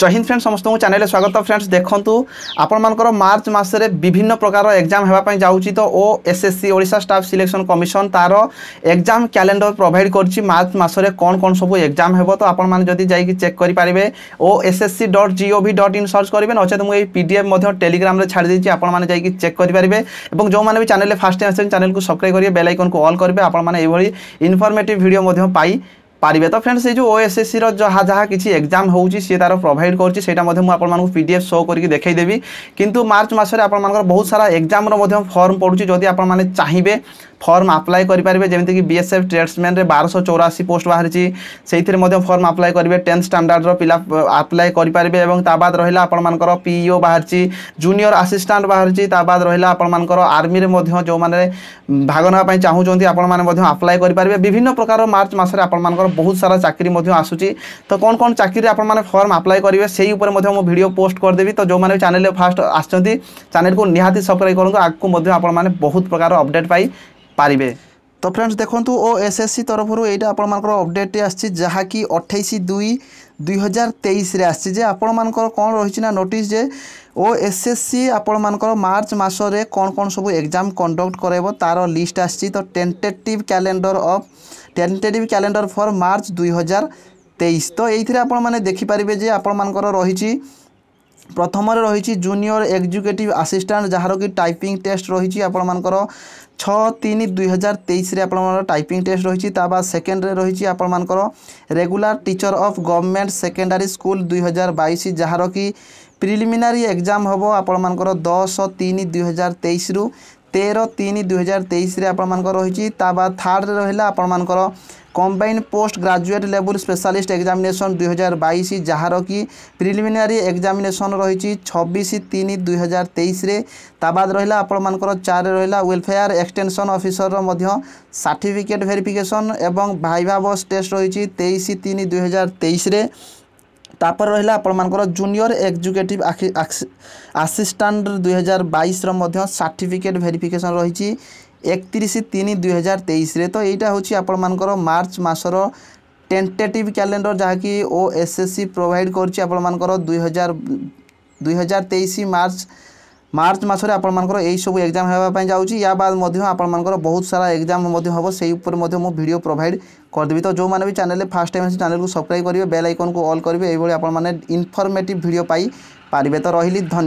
জয় Hind friends সমস্ত চ্যানেলে স্বাগত ফ্রেন্ডস দেখন্তু আপনার মার্চ মাসে বিভিন্ন প্রকার এক্সাম হওয়া যাচ্ছি তো O SSC Odisha staff selection commission তার এক্সাম ক্যালেন্ডর প্রোভাইড করছি মার্চ মাসে কণ কণ সব এক্সাম হব তো আপনার যদি যাই চেক করে পারে O SSC dot G O V dot in search করবে নচেত মু এই পিডিএফ টেলিগ্রামে ছাড়ি দিয়েছি আপনার যাই চেক করে পারে এবং যে চ্যানেলে ফার্স্ট টাইম আসছেন চ্যানেলকে সবসক্রাইব করবে বেল আইকন অল করবে আপনার এইভাবে ইনফরমেটিভ ভিডিও পাই পারে তো ফ্রেন্ডস এই যে ওএসএসসি যা যা কিছু এক্সাম হচ্ছে সি তার প্রোভাইড করছে সেটা মধ্যে আপনার পিডিএফ শো করি দেখাই দেবি কিন্তু মার্চ মাসে আপনার বহু সারা এক্সামর ফর্ম পড়ুছে যদি আপনার চাইবে ফর্ম আপ্লাই করে যেমিকি বিএসএফ ট্রেডসম্যান বারশ চৌরাশি পোস্ট বাহারি সেইথিরে ফর্ম আপ্লাই করবে টেন্থ স্টাণ্ডার্ডর পিলা আপ্লাই করে এবং তা বাদ রহলা আপনার পিইও বাহারি জুনিয়র আসিষ্টাট বাহারি তা বাদ রহলা আপনার আর্মি যে ভাগ নেওয়া চাহুমান আপনার আপ্লাই করে বিভিন্ন প্রকার মার্চ মাসে আপনার বহু সারা চাকরি আসুচি তো কোণ কোণ চাকরি আপনার ফর্ম আপ্লাই করবে সেই উপরে মু ভিডিও পোস্ট করেদেবি তো যে চ্যানেল ফার্স্ট আসছেন চ্যানেলকে নিহতি সবসক্রাইব করুন আগুক আপনার বহু প্রকার অপডেট পাই পারিবে তো ফ্রেন্ডস দেখুন ও এস এস সি তরফ এইটা আপনার অপডেট আসছে যা কি অঠাইশ দুই দুই হাজার তেইশে আসছে যে আপনার কম রয়েছে না নোটিশ যে ও এস এস সি আপনার মার্চ মাসের কোণ কোণ সব এক্সাম কন্ডক্ট করাইব তার লিষ্ট আসছে তো tentative calendar of tentative calendar for March দুই হাজার তেইশ তো এইথে আপনার মানে দেখিপারে যে আপনার রয়েছে প্রথমে রয়েছে জুনিয়র এক্সিক্যুটিভ আসিষ্টাট যার কি টাইপিং টেস্ট রয়েছে আপনার ছ তিন দুই হাজার তেইশে আপনার টাইপিং টেস্ট রয়েছে তা বা সেকেন্ডে রয়েছে আপনার regular teacher of government secondary school দুই হাজার বাইশ যার কি প্রিলিমিনারি এক্সাম হব আপনার দশ তিন দুই হাজার তেইশ তের তিন দুই হাজার তেইশে আপনার রয়েছে তা বা থার্ডে রহলা আপনার combine post graduate level specialist examination দুই হাজার বাইশ যার কি প্রিলিমিনারি এক্সামিনেসন রয়েছে ছবিশ তিন দুই হাজার তেইশে তা বাদ রহলা আপনার চারে রহলা welfare extension officer certificate verification এবং ভাইভাবস টেস্ট রয়েছে তেইশ তিন দুই হাজার তেইশে তারপরে রহিলা আপনার জুনিয়র এক্সিক্যুটিভ আসিষ্টাট দুই হাজার বাইশর মধ্য সার্টিফিকেট ভেরিফিকেসন রয়েছে একত্রিশ তিন দুই হাজার তেইশে তো এইটা হচ্ছে আপনার মার্চ মাসর টেন্টেটিভ ক্যালেন্ডর কি ও এসএসসি প্রোভাইড করছে আপনার দুই হাজার দুই হাজার তেইশ মার্চ মার্চ মাসরে আপনার এইসব এক্সাম হওয়া যাচ্ছি ইয়া বাদ আপনার বহুত সারা এক্সাম হব সেই উপরে মু ভিডিও প্রোভাইড କରିଦେବି ତ ଯେଉଁମାନେ ବି ଚ୍ୟାନେଲ୍ ଫାର୍ଷ୍ଟ ଟାଇମ୍ ଆସି ଚ୍ୟାନେଲ୍କୁ ସବସ୍କ୍ରାଇବ୍ କରିବେ ବେଲ୍ ଆଇକନ୍କୁ ଅଲ୍ କରିବେ ଏଇଭଳି ଆପଣମାନେ ଇନଫର୍ମେଟିଭ୍ ଭିଡ଼ିଓ ପାଇପାରିବେ ତ ରହିଲି ଧନ୍ୟବାଦ